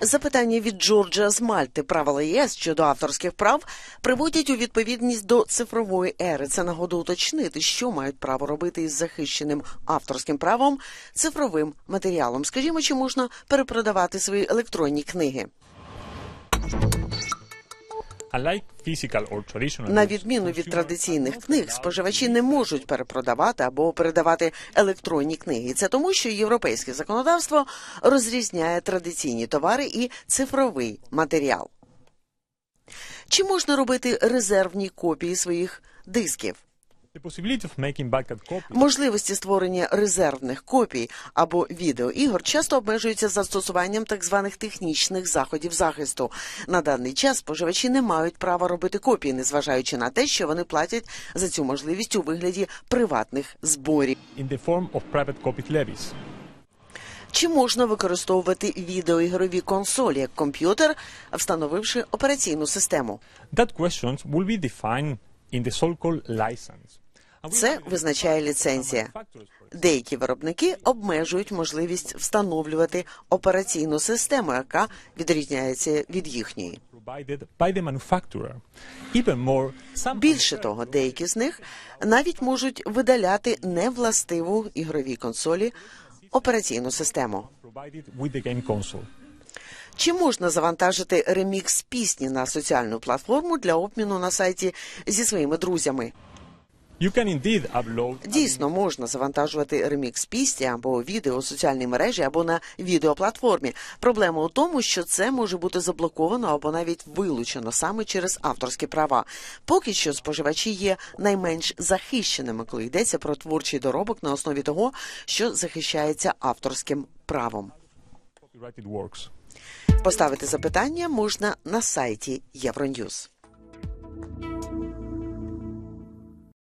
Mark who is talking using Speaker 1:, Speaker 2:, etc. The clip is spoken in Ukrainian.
Speaker 1: Запитання від Джорджа з Мальти правила ЄС щодо авторських прав приводять у відповідність до цифрової ери. Це нагоду уточнити, що мають право робити із захищеним авторським правом цифровим матеріалом. Скажімо, чи можна перепродавати свої електронні книги? На відміну від традиційних книг, споживачі не можуть перепродавати або передавати електронні книги. Це тому, що європейське законодавство розрізняє традиційні товари і цифровий матеріал. Чи можна робити резервні копії своїх дисків? Можливості створення резервних копій або відеоігор часто обмежуються застосуванням так званих технічних заходів захисту. На даний час споживачі не мають права робити копії, незважаючи на те, що вони платять за цю можливість у вигляді приватних зборів. In the form of private copy levies. Чи можна використовувати відеоігрові консолі як комп'ютер, встановивши операційну систему?
Speaker 2: That questions will be defined in the so-called license.
Speaker 1: Це визначає ліцензія. Деякі виробники обмежують можливість встановлювати операційну систему, яка відрізняється від їхньої. Більше того, деякі з них навіть можуть видаляти невластиву ігрові консолі операційну систему. Чи можна завантажити ремікс пісні на соціальну платформу для обміну на сайті зі своїми друзями? Дійсно можна завантажувати ремікс пісні або відео у соціальній мережі або на відеоплатформі. Проблема у тому, що це може бути заблоковано або навіть вилучено саме через авторські права. Поки що споживачі є найменш захищеними, коли йдеться про творчий доробок на основі того, що захищається авторським правом. Поставити запитання можна на сайті Євроньюз.